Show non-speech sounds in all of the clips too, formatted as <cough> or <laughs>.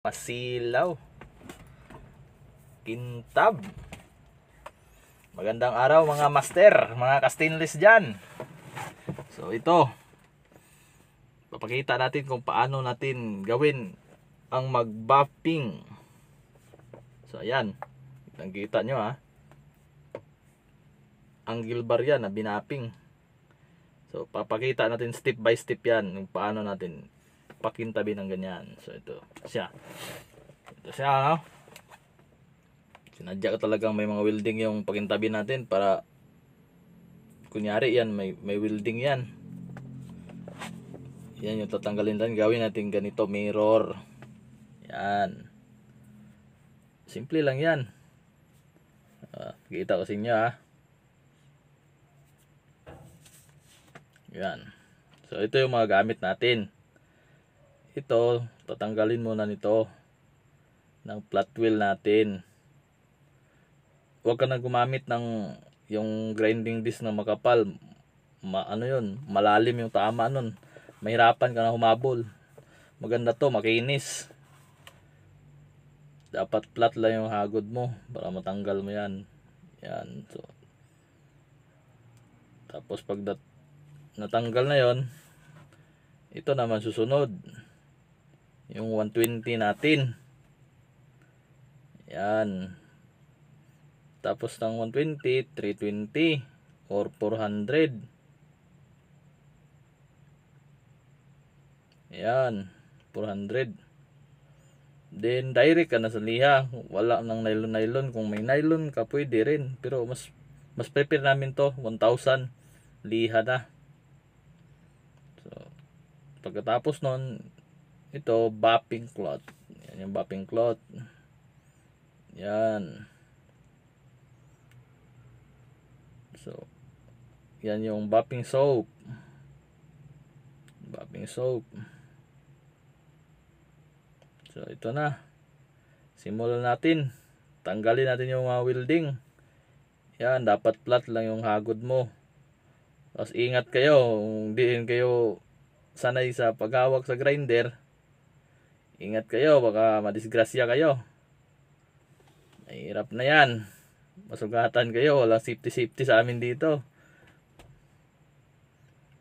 Pasilaw Kintab. Magandang araw mga master, mga ka-stainless dyan. So ito, papakita natin kung paano natin gawin ang mag-buffing. So ayan, kitang kita nyo ha. Ah. Ang gilbar yan na binapping. So papakita natin step by step yan kung paano natin pakintabi ng ganyan. So, ito siya. Ito siya, no? Sinadya ko talagang may mga welding yung pakintabi natin para kunyari yan, may, may welding yan. Yan yung tatanggalin lang. Gawin natin ganito, mirror. Yan. Simple lang yan. Uh, kita ko sa inyo, ha? Ah. Yan. So, ito yung mga gamit natin ito tatanggalin muna nito ng flat wheel natin huwag ka na gumamit ng yung grinding disc na makapal ma ano yun malalim yung tama nun mahirapan ka na humabol maganda to makinis dapat flat lang yung hagod mo para matanggal mo yan yan so tapos pag natanggal na yon ito naman susunod yung 120 natin yan tapos ng 120 320 or 400 yan 400 then direct ka na sa liha wala ng nylon nylon kung may nylon ka pwede rin pero mas mas prepare namin to 1000 liha na so pagkatapos nun ito, bapping cloth. Yan yung bapping cloth. Yan. So, yan yung bapping soap. Bapping soap. So, ito na. Simulan natin. Tanggalin natin yung mga welding. Yan, dapat flat lang yung hagod mo. Tapos ingat kayo, kung diin kayo sanay sa paghawak sa grinder, Ingat kayo, baka madisgrasya kayo. Mahirap na yan. Masugatan kayo, walang safety-safety sa amin dito.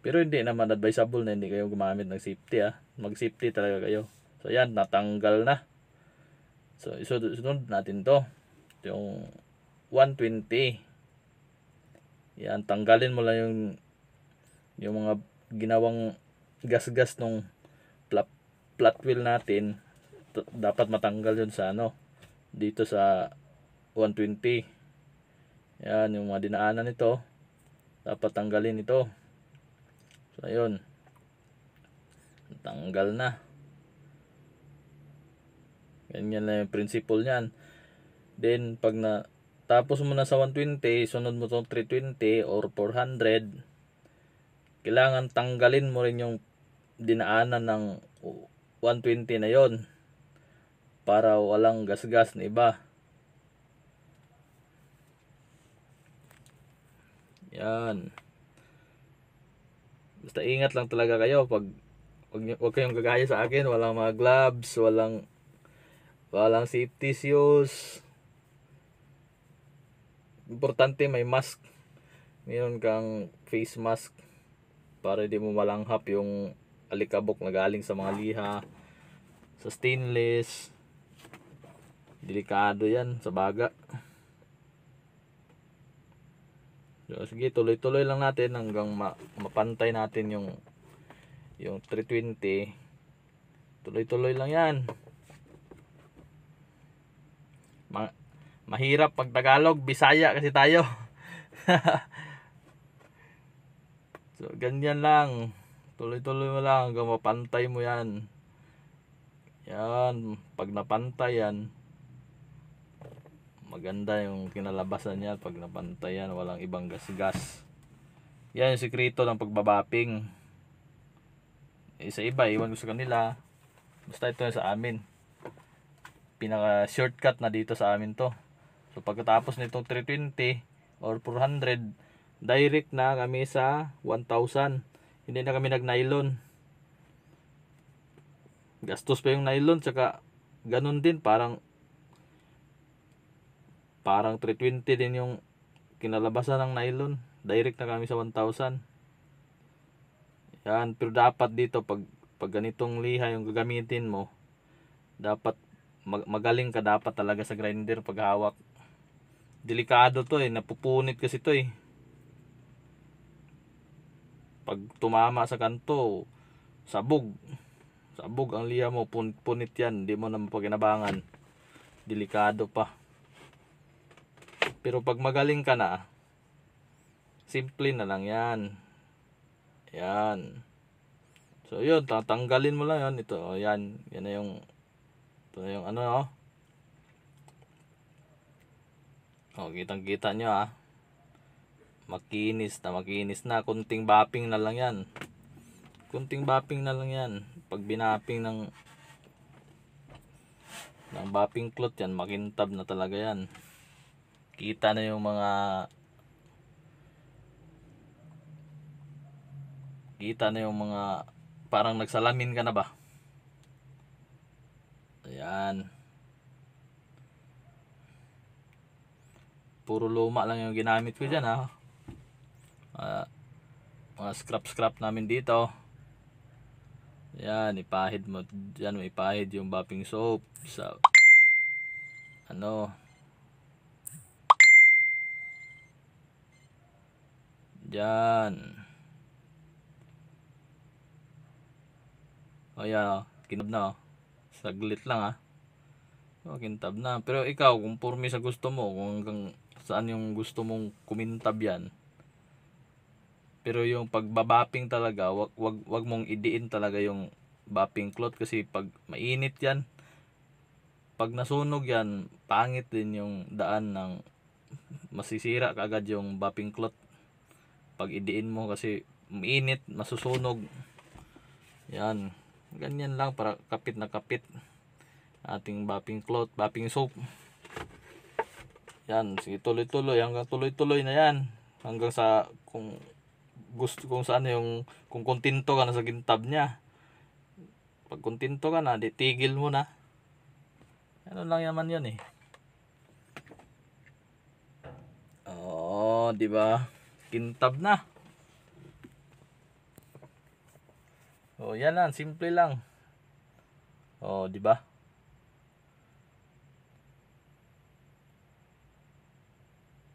Pero hindi naman advisable na hindi kayo gumamit ng safety ah. Mag-safety talaga kayo. So yan, natanggal na. So isunod natin to. yung 120. Yan, tanggalin mo lang yung yung mga ginawang gasgas gas nung flat wheel natin dapat matanggal yun sa ano dito sa 120 yan yung mga dinaanan nito dapat tanggalin ito so ayun tanggal na ganyan na yung principle nyan then pag na tapos mo na sa 120 sunod mo tong 320 or 400 kailangan tanggalin mo rin yung dinaanan ng 120 na yon para walang gasgas na iba yan basta ingat lang talaga kayo pag wag, kayong gagaya sa akin walang mga gloves walang walang safety shoes importante may mask meron kang face mask para di mo malanghap yung alikabok na galing sa mga liha sa stainless delikado yan sa baga so, diba? sige tuloy tuloy lang natin hanggang ma mapantay natin yung yung 320 tuloy tuloy lang yan ma mahirap pag Tagalog Bisaya kasi tayo <laughs> so ganyan lang Tuloy-tuloy mo lang hanggang mapantay mo yan. Yan. Pag napantay yan, maganda yung kinalabasan niya. Pag napantay yan, walang ibang gas-gas. Yan yung sikreto ng pagbabapping. Isa eh, sa iba, iwan ko sa kanila. Basta ito sa amin. Pinaka shortcut na dito sa amin to. So pagkatapos nitong 320 or 400, direct na kami sa 1,000 hindi na kami nag nylon gastos pa yung nylon tsaka ganun din parang parang 320 din yung kinalabasan ng nylon direct na kami sa 1000 yan pero dapat dito pag pag ganitong liha yung gagamitin mo dapat mag magaling ka dapat talaga sa grinder pag hawak delikado to eh napupunit kasi to eh pag tumama sa kanto, sabog. Sabog ang liya mo, pun punit yan, hindi mo na mapaginabangan. Delikado pa. Pero pag magaling ka na, simple na lang yan. Yan. So yun, tatanggalin mo lang yan. Ito, oh, yan. Yan na yung, ito na yung ano, oh. Oh, kitang-kita nyo, ah makinis na makinis na kunting bapping na lang yan kunting bapping na lang yan pag binapping ng ng bapping cloth yan makintab na talaga yan kita na yung mga kita na yung mga parang nagsalamin ka na ba ayan puro luma lang yung ginamit ko dyan ha mga, scrap scrap namin dito yan ipahid mo yan mo ipahid yung bapping soap sa ano yan oh yan o oh, kinab na o oh. saglit lang ah oh kintab na pero ikaw kung pormi sa gusto mo kung hanggang saan yung gusto mong kumintab yan pero yung pagbabapping talaga, wag, wag, wag mong idiin talaga yung bapping cloth kasi pag mainit yan, pag nasunog yan, pangit din yung daan ng masisira kaagad yung bapping cloth. Pag idiin mo kasi mainit, masusunog. Yan. Ganyan lang para kapit na kapit ating bapping cloth, bapping soap. Yan, sige tuloy-tuloy hanggang tuloy-tuloy na yan hanggang sa kung gusto kung saan yung kung kontento ka na sa gintab niya pag kontento ka na di tigil mo na ano lang naman yun eh oh, di ba kintab na oh yan lang simple lang oh di ba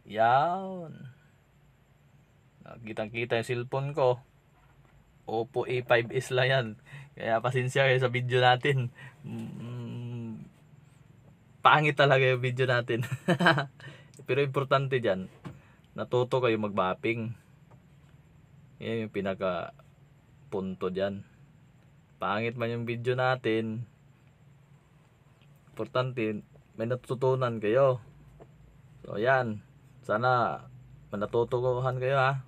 Yawn kitang kita yung cellphone ko Oppo A5s lang yan kaya pasensya kayo sa video natin mm, pangit talaga yung video natin <laughs> pero importante dyan natuto kayo mag mapping yan yung pinaka punto dyan pangit man yung video natin importante may natutunan kayo so yan sana manatutuhan kayo ha